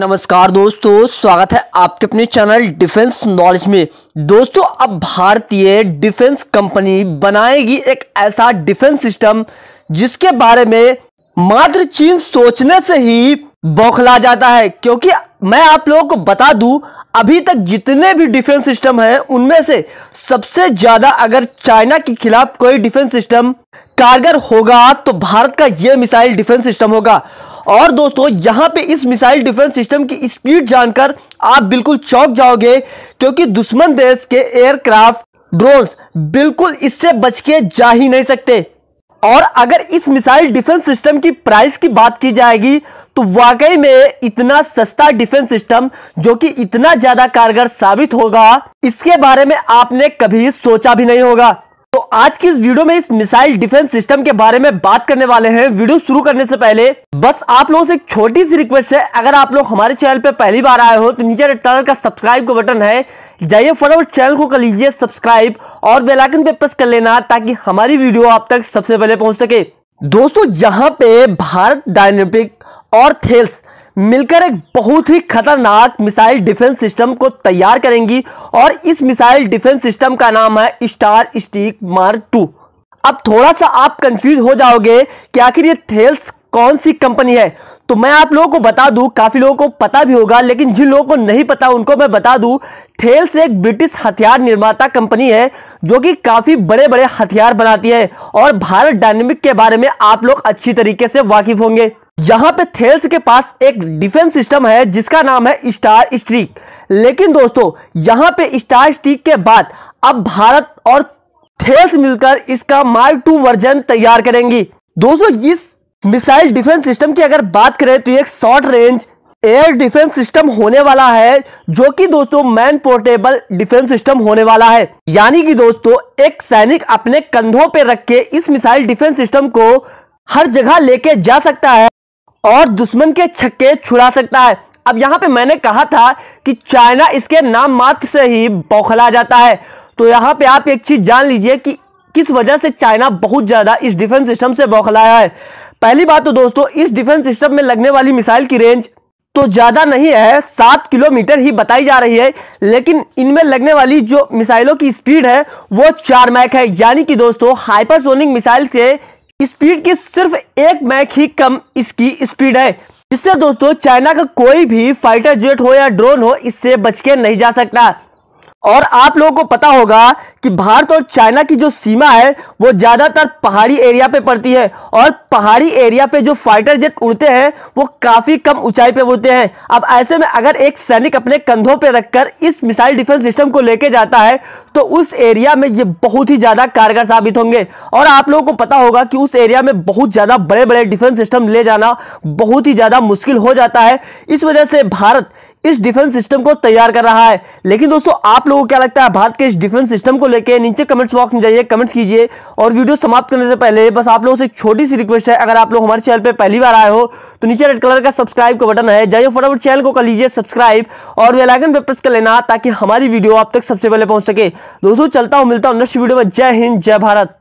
नमस्कार दोस्तों स्वागत है आपके अपने चैनल डिफेंस नॉलेज में दोस्तों अब भारतीय डिफेंस कंपनी बनाएगी एक ऐसा डिफेंस सिस्टम जिसके बारे में मात्र चीन सोचने से ही बौखला जाता है क्योंकि मैं आप लोगों को बता दूं अभी तक जितने भी डिफेंस सिस्टम हैं उनमें से सबसे ज़्यादा अगर चाइना के खिलाफ कोई डिफेंस सिस्टम कारगर होगा तो भारत का यह मिसाइल डिफेंस सिस्टम होगा और दोस्तों यहाँ पे इस मिसाइल डिफेंस सिस्टम की स्पीड जानकर आप बिल्कुल चौंक जाओगे क्योंकि दुश्मन देश के एयरक्राफ्ट ड्रोन्स बिल्कुल इससे बच के जा ही नहीं सकते और अगर इस मिसाइल डिफेंस सिस्टम की प्राइस की बात की जाएगी तो वाकई में इतना सस्ता डिफेंस सिस्टम जो कि इतना ज्यादा कारगर साबित होगा इसके बारे में आपने कभी सोचा भी नहीं होगा आज की इस वीडियो में इस मिसाइल डिफेंस सिस्टम के बारे में बात करने वाले हैं वीडियो शुरू करने से पहले बस आप लोगों से एक छोटी सी रिक्वेस्ट है अगर आप लोग हमारे चैनल पर पहली बार आए हो तो नीचे टनल का सब्सक्राइब का बटन है जाइए फटाफट चैनल को कर लीजिए सब्सक्राइब और बेलाइकन पे प्रेस कर लेना ताकि हमारी वीडियो आप तक सबसे पहले पहुंच सके दोस्तों यहाँ पे भारत डायनेमिक और थेल्स मिलकर एक बहुत ही खतरनाक मिसाइल डिफेंस सिस्टम को तैयार करेंगी और इस मिसाइल डिफेंस सिस्टम का नाम है स्टार स्टीक मार्क टू अब थोड़ा सा आप कंफ्यूज हो जाओगे कि आखिर ये थेल्स कौन सी कंपनी है तो मैं आप लोगों को बता दूं काफ़ी लोगों को पता भी होगा लेकिन जिन लोगों को नहीं पता उनको मैं बता दूं थेल्स एक ब्रिटिश हथियार निर्माता कंपनी है जो कि काफ़ी बड़े बड़े हथियार बनाती है और भारत डायनेमिक के बारे में आप लोग अच्छी तरीके से वाकिफ होंगे यहाँ पे थेल्स के पास एक डिफेंस सिस्टम है जिसका नाम है स्टार स्ट्रीक लेकिन दोस्तों यहाँ पे स्टार स्ट्रीक के बाद अब भारत और थेल्स मिलकर इसका मार्क टू वर्जन तैयार करेंगी दोस्तों इस मिसाइल डिफेंस सिस्टम की अगर बात करें तो एक short range air defence system होने वाला है जो कि दोस्तों मैन पोर्टेबल डिफेंस सिस्टम होने वाला है यानी कि दोस्तों एक सैनिक अपने कंधों पर रख के इस मिसाइल डिफेंस सिस्टम को हर जगह लेके जा सकता है और दुश्मन के छक्के छुड़ा सकता है अब यहां पे मैंने कहा था कि चाइना इसके नाम मात्र से ही बौखला जाता है तो यहाँ पे आप एक चीज़ जान लीजिए कि किस वजह से चाइना बहुत ज़्यादा इस डिफेंस सिस्टम से बौखलाया है पहली बात तो दोस्तों इस डिफेंस सिस्टम में लगने वाली मिसाइल की रेंज तो ज़्यादा नहीं है सात किलोमीटर ही बताई जा रही है लेकिन इनमें लगने वाली जो मिसाइलों की स्पीड है वो चार मैक है यानी कि दोस्तों हाइपरसोनिक मिसाइल से स्पीड की सिर्फ एक मैक ही कम इसकी स्पीड है इससे दोस्तों चाइना का कोई भी फाइटर जेट हो या ड्रोन हो इससे बच के नहीं जा सकता और आप लोगों को पता होगा कि भारत और चाइना की जो सीमा है वो ज़्यादातर पहाड़ी एरिया पे पड़ती है और पहाड़ी एरिया पे जो फाइटर जेट उड़ते हैं वो काफ़ी कम ऊंचाई पे उड़ते हैं अब ऐसे में अगर एक सैनिक अपने कंधों पे रखकर इस मिसाइल डिफेंस सिस्टम को लेके जाता है तो उस एरिया में ये बहुत ही ज़्यादा कारगर साबित होंगे और आप लोगों को पता होगा कि उस एरिया में बहुत ज़्यादा बड़े बड़े डिफेंस सिस्टम ले जाना बहुत ही ज़्यादा मुश्किल हो जाता है इस वजह से भारत इस डिफेंस सिस्टम को तैयार कर रहा है लेकिन दोस्तों आप लोगों को क्या लगता है भारत के इस डिफेंस सिस्टम को लेकर नीचे कमेंट्स बॉक्स में जाइए कमेंट्स कीजिए और वीडियो समाप्त करने से पहले बस आप लोगों से एक छोटी सी रिक्वेस्ट है अगर आप लोग हमारे चैनल पर पहली बार आए हो तो नीचे रेड कलर का सब्सक्राइब का बटन है जाइए फटाफट चैनल को कर लीजिए सब्सक्राइब और वेलाइकन पर प्रेस कर लेना ताकि हमारी वीडियो आप तक सबसे पहले पहुंच सके दोस्तों चलता हूँ मिलता हूँ नेक्स्ट वीडियो में जय हिंद जय भारत